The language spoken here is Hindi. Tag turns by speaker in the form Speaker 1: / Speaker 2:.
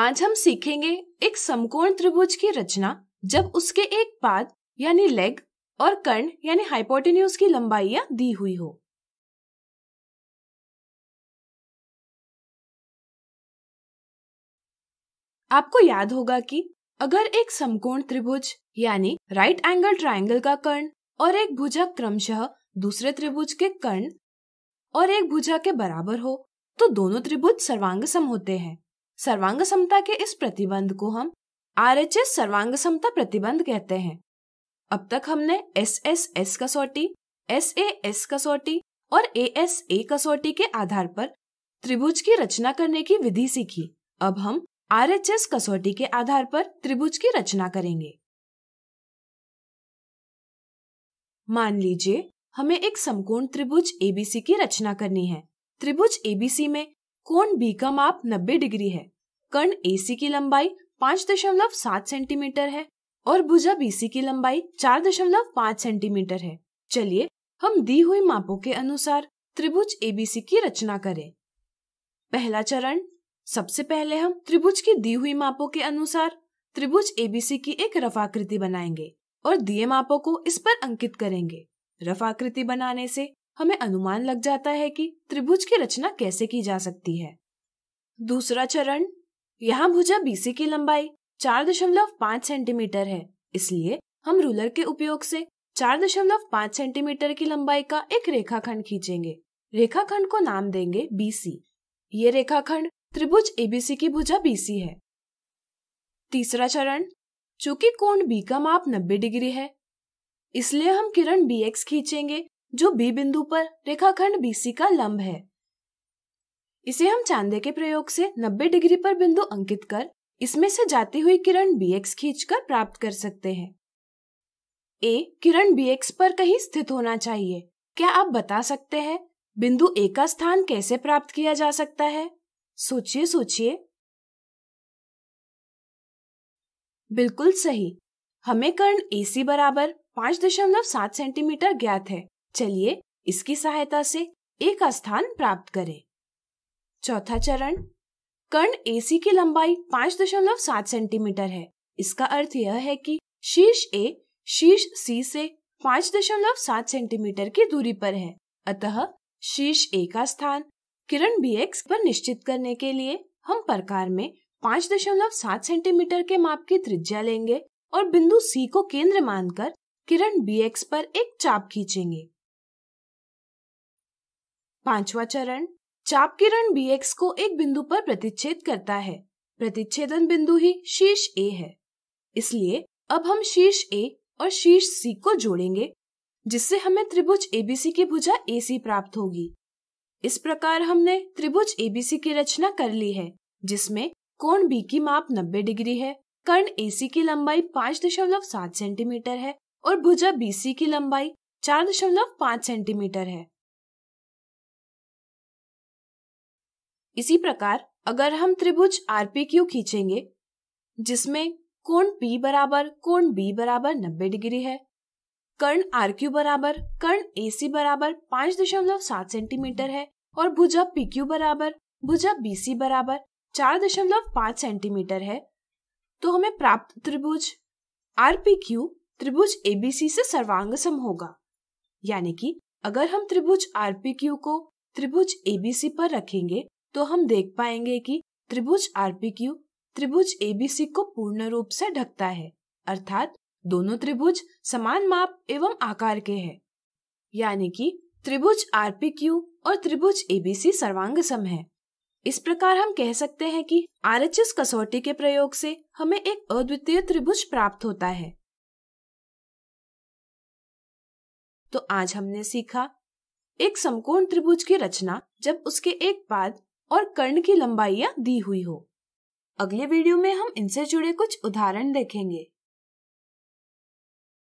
Speaker 1: आज हम सीखेंगे एक समकोण त्रिभुज की रचना जब उसके एक पाद यानी लेग और कर्ण यानी हाइपोटेन्यूज की लंबाइयां दी हुई हो आपको याद होगा कि अगर एक समकोण त्रिभुज यानी राइट एंगल ट्रायंगल का कर्ण और एक भुजा क्रमशः दूसरे त्रिभुज के कर्ण और एक भुजा के बराबर हो तो दोनों त्रिभुज सर्वांग सम होते हैं सर्वांग समता के इस प्रतिबंध को हम आर एच एस सर्वांग समता प्रतिबंध कहते हैं अब तक हमने एस एस एस कसौटी एस ए एस कसौटी और ए एस ए कसौटी के आधार पर त्रिभुज की रचना करने की विधि सीखी अब हम आर एच एस कसौटी के आधार पर त्रिभुज की रचना करेंगे मान लीजिए हमें एक समकोण त्रिभुज एबीसी की रचना करनी है त्रिभुज एबीसी में कोण बी का माप 90 डिग्री है कर्ण एसी की लंबाई 5.7 सेंटीमीटर है और भुजा बीसी की लंबाई 4.5 सेंटीमीटर है चलिए हम दी हुई मापों के अनुसार त्रिभुज एबीसी की रचना करें पहला चरण सबसे पहले हम त्रिभुज की दी हुई मापों के अनुसार त्रिभुज एबीसी की एक रफाकृति बनाएंगे और दिए मापों को इस पर अंकित करेंगे रफाकृति बनाने से हमें अनुमान लग जाता है कि त्रिभुज की रचना कैसे की जा सकती है दूसरा चरण यहाँ भुजा बीसी की लंबाई 4.5 सेंटीमीटर है इसलिए हम रूलर के उपयोग से 4.5 सेंटीमीटर की लंबाई का एक रेखाखंड खींचेंगे रेखाखंड को नाम देंगे बीसी ये रेखाखंड त्रिभुज एबीसी की भुजा बीसी है तीसरा चरण चूंकि कोण बी का माप 90 डिग्री है इसलिए हम किरण बी एक्स खींचेंगे जो बी बिंदु पर रेखाखंड बीसी का लंब है इसे हम चांदे के प्रयोग से 90 डिग्री पर बिंदु अंकित कर इसमें से जाती हुई किरण बी एक्स खींचकर प्राप्त कर सकते हैं ए किरण बी एक्स पर कहीं स्थित होना चाहिए क्या आप बता सकते हैं बिंदु ए का स्थान कैसे प्राप्त किया जा सकता है सोचिए सोचिए बिल्कुल सही हमें कर्ण ए सी बराबर पांच दशमलव सात सेंटीमीटर ज्ञात है चलिए इसकी सहायता से एक स्थान प्राप्त करें चौथा चरण कर्ण एसी की लंबाई 5.7 सेंटीमीटर है इसका अर्थ यह है कि शीर्ष ए शीर्ष सी से 5.7 सेंटीमीटर की दूरी पर है अतः शीर्ष ए का स्थान किरण बी एक्स पर निश्चित करने के लिए हम प्रकार में 5.7 सेंटीमीटर के माप की त्रिज्या लेंगे और बिंदु सी को केंद्र मानकर किरण बी एक्स पर एक चाप खींचेंगे पांचवा चरण चाप किरण बी एक्स को एक बिंदु पर प्रतिच्छेद करता है प्रतिच्छेदन बिंदु ही शीर्ष ए है इसलिए अब हम शीर्ष ए और शीर्ष सी को जोड़ेंगे जिससे हमें त्रिभुज एबीसी की भुजा सी प्राप्त होगी इस प्रकार हमने त्रिभुज एबीसी की रचना कर ली है जिसमें कोण बी की माप 90 डिग्री है कर्ण एसी की लंबाई 5.7 सेंटीमीटर है और भुजा बीसी की लंबाई 4.5 सेंटीमीटर है इसी प्रकार अगर हम त्रिभुज क्यू खींचेंगे जिसमें कोण P बराबर कोण B बराबर 90 डिग्री है कर्ण आर क्यू बराबर कर्ण ए सी बराबर पांच दशमलव सात सेंटीमीटर है और भुजा पी क्यू बराबर भुजा बी सी बराबर चार दशमलव पाँच सेंटीमीटर है तो हमें प्राप्त त्रिभुज आर पी क्यू त्रिभुज एबीसी से सर्वांग सम होगा यानी कि अगर हम त्रिभुज आर पी क्यू को त्रिभुज एबीसी पर रखेंगे तो हम देख पाएंगे कि त्रिभुज आरपीक्यू त्रिभुज एबीसी को पूर्ण रूप से ढकता है अर्थात दोनों त्रिभुज समान माप एवं आकार के हैं यानी कि त्रिभुज आरपीक्यू और त्रिभुज एबीसी सर्वांग सम है इस प्रकार हम कह सकते हैं कि आर कसौटी के प्रयोग से हमें एक अद्वितीय त्रिभुज प्राप्त होता है तो आज हमने सीखा एक समकोण त्रिभुज की रचना जब उसके एक पाद और कर्ण की लंबाइयां दी हुई हो अगले वीडियो में हम इनसे जुड़े कुछ उदाहरण देखेंगे